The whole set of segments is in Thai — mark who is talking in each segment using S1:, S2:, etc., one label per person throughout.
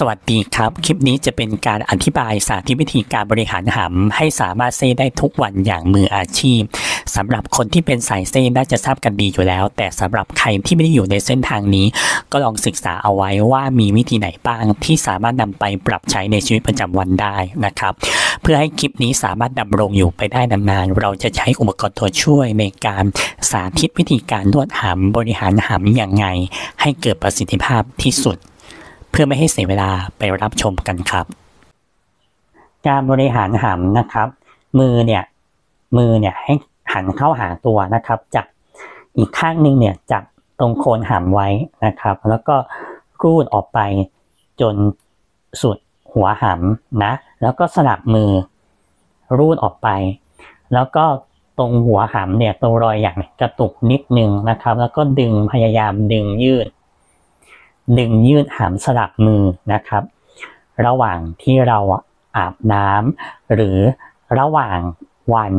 S1: สวัสดีครับ คลิปนี้จะเป็นการอธิบายสาธิตวิธีการบริหารหำให้สามารถเซ่ได้ทุกวันอย่างมืออาชีพสำหรับคนที่เป็นสายเซ่น่าจะทราบกันดีอยู่แล้ว แต่สำหรับใครที่ไม่ได้อยู่ในเส้นทางนี้ ก็ลองศึกษาเอาไว้ว่ามีวิธีไหนบ้างที่สามารถนำไปปรับใช้ในชีวิตประจำวันได้นะครับ เพื่อให้คลิปนี้สามารถดำรงอยู่ไปได้นานๆเราจะใช้อุปกรณ์ตัวช่วยในการสาธิตวิธีการนวดหำบริหารหำอย่างไง ให้เกิดประสิทธิภาพที่สุดเพื่อไม่ให้เสียเวลาไปรับชมกันครับ การบริหารหันะครับ มือเนี่ยมือเนี่ยให้หันเข้าหาตัวนะครับจับอีกข้างนึงเนี่ยจับตรงโคนหันไว้นะครับ แล้วก็รูดออกไปจนสุดหัวหันะ แล้วก็สลับมือรูดออกไป แล้วก็ตรงหัวหมเนี่ยตรงรอยอย่างกระตุกนิดนึงนะครับ แล้วก็ดึงพยายามดึงยืดดึงยืดหามสลักมือนะครับ ระหว่างที่เราอาบน้ำหรือระหว่างวัน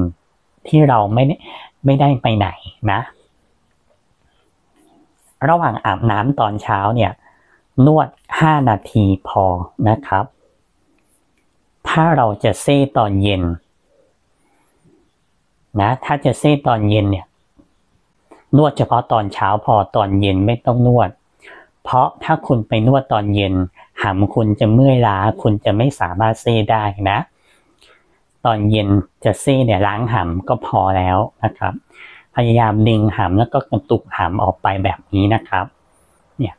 S1: ที่เราไม่ไม่ได้ไปไหนนะ ระหว่างอาบน้ำตอนเช้าเนี่ย นวด5นาทีพอนะครับ ถ้าเราจะเซ่ตอนเย็นนะถ้าจะเซ่ตอนเย็นเนี่ยนวดเฉพาะตอนเช้าพอตอนเย็นไม่ต้องนวดเพราะถ้าคุณไปนวดตอนเย็นหำคุณจะเมื่อยล้า คุณจะไม่สามารถเซ่ได้นะ ตอนเย็นจะเซ่เนี่ยล้างหำก็พอแล้วนะครับ พยายามดึงหำแล้วก็กระตุกหำออกไปแบบนี้นะครับเนี่ย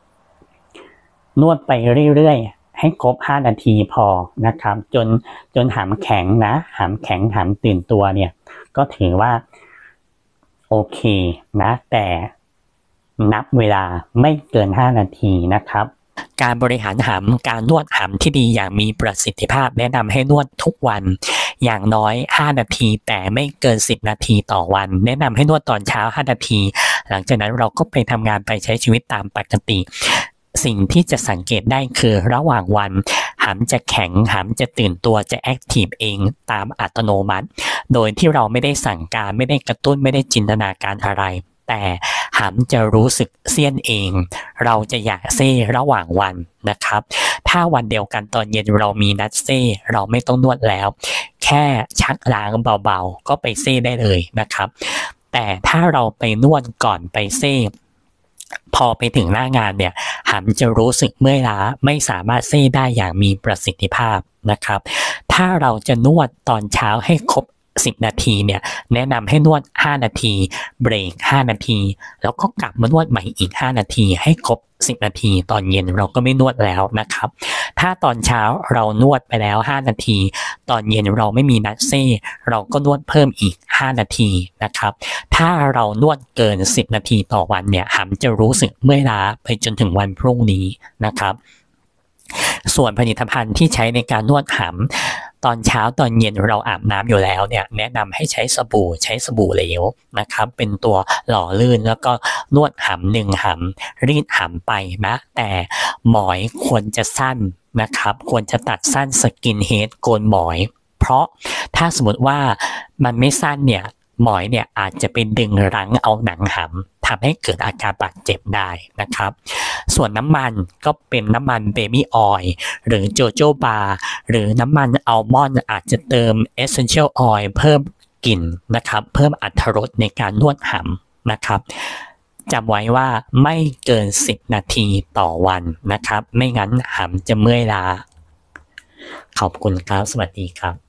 S1: นวดไปเรื่อยๆ ให้ครบ 5 นาทีพอนะครับ จนจนหำแข็งนะหำแข็งหำตื่นตัวเนี่ย ก็ถือว่า โอเคนะแต่นับเวลาไม่เกิน 5 นาทีนะครับ การบริหารหำมการนวดหำมที่ดีอย่างมีประสิทธิภาพแนะนำให้นวดทุกวันอย่างน้อย 5 นาทีแต่ไม่เกิน 10 นาทีต่อวัน แนะนำให้นวดตอนเช้า5นาทีหลังจากนั้นเราก็ไปทำงานไปใช้ชีวิตตามปกติ สิ่งที่จะสังเกตได้คือระหว่างวันหำมจะแข็งหำมจะตื่นตัวจะแอคทีฟเอง ตามอัตโนมัติ โดยที่เราไม่ได้สั่งการไม่ได้กระตุ้นไม่ได้จินตนาการอะไร แต่หันจะรู้สึกเสี้ยนเอง เราจะอยากเซ่ระหว่างวันนะครับ ถ้าวันเดียวกันตอนเย็นเรามีนัดเซ่เราไม่ต้องนวดแล้ว แค่ชักล้างเบาๆก็ไปเซ่ได้เลยนะครับ แต่ถ้าเราไปนวดก่อนไปเซ่พอไปถึงหน้างานเนี่ยหันจะรู้สึกเมื่อยล้าไม่สามารถเซ่ได้อย่างมีประสิทธิภาพนะครับ ถ้าเราจะนวดตอนเช้าให้ครบ10 นาที เนี่ย แนะนำให้นวด 5 นาที เบรก 5 นาที แล้วก็กลับมานวดใหม่อีก 5 นาที ให้ครบ 10 นาที ตอนเย็นเราก็ไม่นวดแล้วนะครับ ถ้าตอนเช้าเรานวดไปแล้ว 5 นาที ตอนเย็นเราไม่มีนัดเซ่เราก็นวดเพิ่มอีก 5 นาที นะครับ ถ้าเรานวดเกิน 10 นาทีต่อวัน เนี่ยหำจะรู้สึกเมื่อยล้าไปจนถึงวันพรุ่งนี้นะครับ ส่วนผลิตภัณฑ์ที่ใช้ในการนวดหำตอนเช้าตอนเย็นเราอาบน้ำอยู่แล้วเนี่ย แนะนำให้ใช้สบู่ใช้สบู่เหลวนะครับเป็นตัวหล่อลื่นแล้วก็นวดหำหนึ่งหำรีดหำไปนะแต่หมอยควรจะสั้นนะครับควรจะตัดสั้นสกินเฮดโกนหมอย เพราะถ้าสมมติว่ามันไม่สั้นเนี่ยหมอยเนี่ยอาจจะเป็นดึงรั้งเอาหนังหำทำให้เกิดอาการบาดเจ็บได้นะครับ ส่วนน้ำมันก็เป็นน้ำมันเบบี้ออยล์หรือโจโจบาร์หรือน้ำมันอัลมอนด์อาจจะเติมเอเซนเชียลออยล์เพิ่มกลิ่นนะครับ เพิ่มอรรถรสในการนวดหำนะครับจำไว้ว่าไม่เกิน 10 นาทีต่อวันนะครับ ไม่งั้นหำจะเมื่อยล้าขอบคุณครับ สวัสดีครับ